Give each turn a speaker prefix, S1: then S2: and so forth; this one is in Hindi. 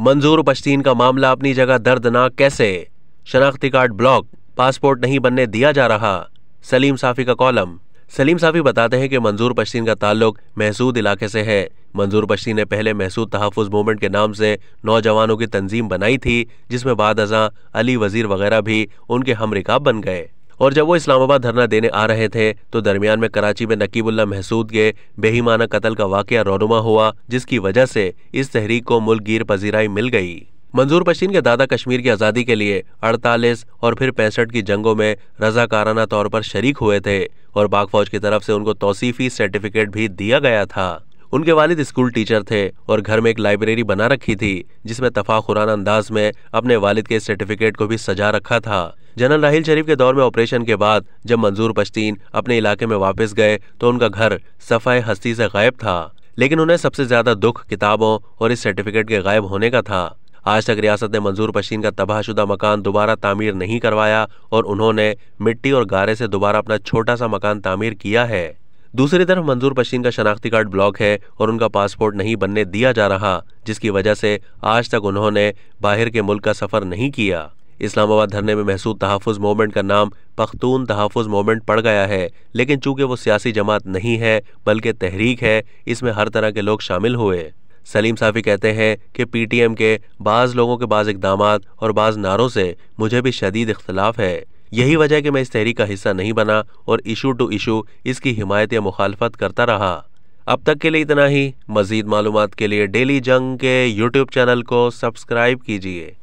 S1: मंजूर पश्तीन का मामला अपनी जगह दर्दनाक कैसे शनाख्ती कार्ड ब्लॉक पासपोर्ट नहीं बनने दिया जा रहा सलीम साफी का कॉलम सलीम साफी बताते हैं कि मंजूर पश्तीन का ताल्लुक महसूद इलाके से है मंजूर पश्तीन ने पहले महसूद तहफ़ मूवमेंट के नाम से नौजवानों की तंजीम बनाई थी जिसमें बाद अजा अली वज़ीर वगैरह भी उनके हम बन गए और जब वो इस्लामाबाद धरना देने आ रहे थे तो दरमियान में कराची में नकीबुल्ला महसूद के बेहीमाना कत्ल का वाक़ रोनुमा हुआ जिसकी वजह से इस तहरीक को मुल्कगीर पजीराई मिल गई मंजूर पशीन के दादा कश्मीर की आज़ादी के लिए 48 और फिर पैंसठ की जंगों में रजाकाराना तौर पर शरीक हुए थे और पाक फौज की तरफ से उनको तोसीफी सर्टिफिकेट भी दिया गया था उनके वालिद स्कूल टीचर थे और घर में एक लाइब्रेरी बना रखी थी जिसमें तफाखुरान अंदाज में अपने वालिद के सर्टिफिकेट को भी सजा रखा था जनरल राहिल शरीफ के दौर में ऑपरेशन के बाद जब मंजूर पश्तीन अपने इलाके में वापस गए तो उनका घर सफ़ाई हस्ती से गायब था लेकिन उन्हें सबसे ज्यादा दुख किताबों और इस सर्टिफिकेट के गायब होने का था आज तक रियासत ने मंजूर पश्चिन का तबाहशुदा मकान दोबारा तामीर नहीं करवाया और उन्होंने मिट्टी और गारे से दोबारा अपना छोटा सा मकान तामीर किया है दूसरी तरफ मंजूर पश्चिम का शनाख्ती कार्ड ब्लॉक है और उनका पासपोर्ट नहीं बनने दिया जा रहा जिसकी वजह से आज तक उन्होंने बाहर के मुल्क का सफर नहीं किया इस्लामाबाद धरने में महसूद तहफ़ मूवमेंट का नाम पख्तून तहफ़ मूवमेंट पड़ गया है लेकिन चूंकि वो सियासी जमात नहीं है बल्कि तहरीक है इसमें हर तरह के लोग शामिल हुए सलीम साफ़ी कहते हैं कि पीटीएम के बाज़ लोगों के बाज़ इकदाम और बाज़ नारों से मुझे भी शदीद इख्तलाफ है यही वजह है कि मैं इस तहरीक का हिस्सा नहीं बना और इशू टू इशू इसकी हिमायत या मुखालफत करता रहा अब तक के लिए इतना ही मजीद मालूम के लिए डेली जंग के यूट्यूब चैनल को सब्सक्राइब कीजिए